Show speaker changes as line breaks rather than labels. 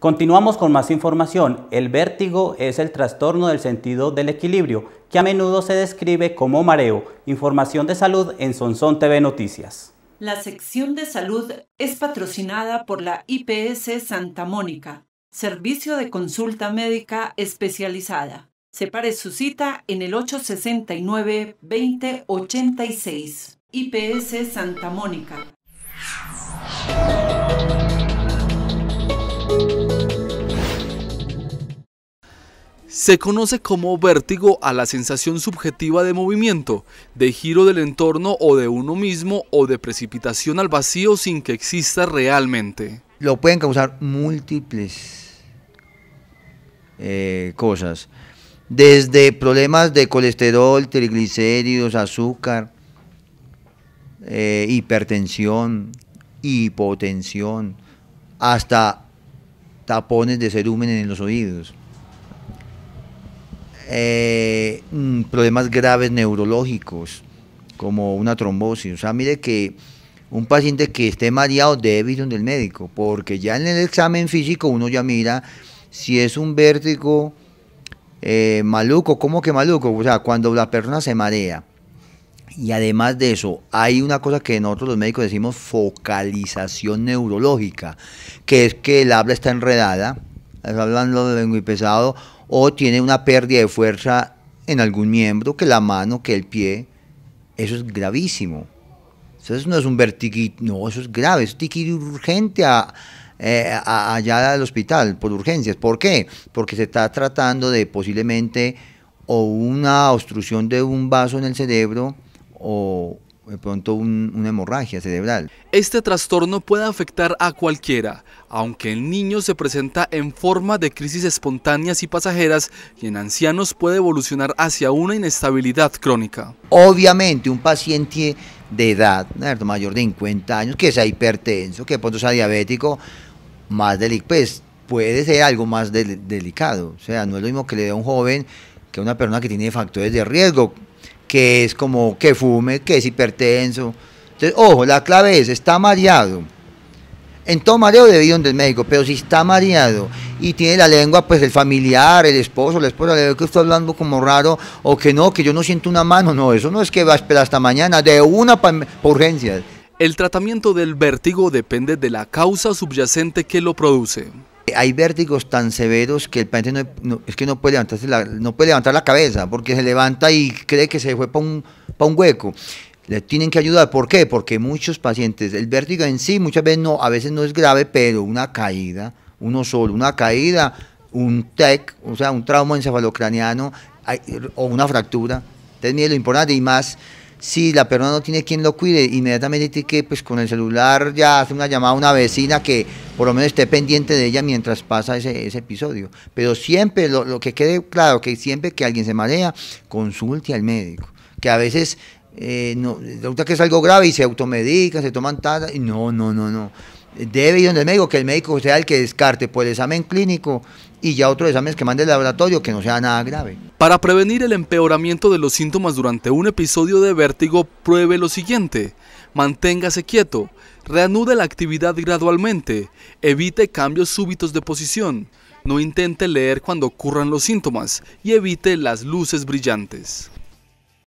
Continuamos con más información. El vértigo es el trastorno del sentido del equilibrio, que a menudo se describe como mareo. Información de salud en Sonson TV Noticias.
La sección de salud es patrocinada por la IPS Santa Mónica, servicio de consulta médica especializada. Separe su cita en el 869-2086. IPS Santa Mónica. Se conoce como vértigo a la sensación subjetiva de movimiento, de giro del entorno o de uno mismo o de precipitación al vacío sin que exista realmente.
Lo pueden causar múltiples eh, cosas, desde problemas de colesterol, triglicéridos, azúcar, eh, hipertensión, hipotensión, hasta tapones de cerumen en los oídos. Eh, mm, problemas graves neurológicos, como una trombosis. O sea, mire que un paciente que esté mareado debe ir donde el médico, porque ya en el examen físico uno ya mira si es un vértigo eh, maluco, ¿cómo que maluco? O sea, cuando la persona se marea. Y además de eso, hay una cosa que nosotros los médicos decimos focalización neurológica, que es que el habla está enredada, hablando de y pesado, o tiene una pérdida de fuerza en algún miembro, que la mano, que el pie, eso es gravísimo. Eso no es un vertiguito, no, eso es grave, eso tiene que urgente eh, a, allá al hospital por urgencias. ¿Por qué? Porque se está tratando de posiblemente o una obstrucción de un vaso en el cerebro o de pronto una hemorragia cerebral.
Este trastorno puede afectar a cualquiera, aunque en niños se presenta en forma de crisis espontáneas y pasajeras y en ancianos puede evolucionar hacia una inestabilidad crónica.
Obviamente un paciente de edad mayor de 50 años que sea hipertenso, que pronto sea diabético, más delic- pues puede ser algo más delicado. O sea, no es lo mismo que le dé a un joven que a una persona que tiene factores de riesgo, que es como que fume, que es hipertenso. Entonces, ojo, la clave es, está mareado. En todo mareo debido ir donde el médico, pero si está mareado y tiene la lengua, pues el familiar, el esposo, la esposa, le veo que estoy hablando como raro, o que no, que yo no siento una mano, no, eso no es que va a esperar hasta mañana, de una urgencia.
El tratamiento del vértigo depende de la causa subyacente que lo produce
hay vértigos tan severos que el paciente no, es que no puede, no puede levantar la cabeza porque se levanta y cree que se fue para un, hueco. Le tienen que ayudar. ¿Por qué? Porque muchos pacientes, el vértigo en sí muchas veces no, a veces no es grave, pero una caída, uno solo, una caída, un TEC, o sea, un trauma encefalocraniano o una fractura. teniendo lo importante y más si la persona no tiene quien lo cuide, inmediatamente tiene que pues con el celular ya hace una llamada a una vecina que por lo menos esté pendiente de ella mientras pasa ese, ese episodio. Pero siempre, lo, lo, que quede claro, que siempre que alguien se marea, consulte al médico. Que a veces, eh, no, que es algo grave y se automedica, se toman y no, no, no, no debe ir donde el médico, que el médico sea el que descarte por el examen clínico y ya otros exámenes que mande el laboratorio que no sea nada grave.
Para prevenir el empeoramiento de los síntomas durante un episodio de vértigo, pruebe lo siguiente. Manténgase quieto, reanude la actividad gradualmente, evite cambios súbitos de posición, no intente leer cuando ocurran los síntomas y evite las luces brillantes.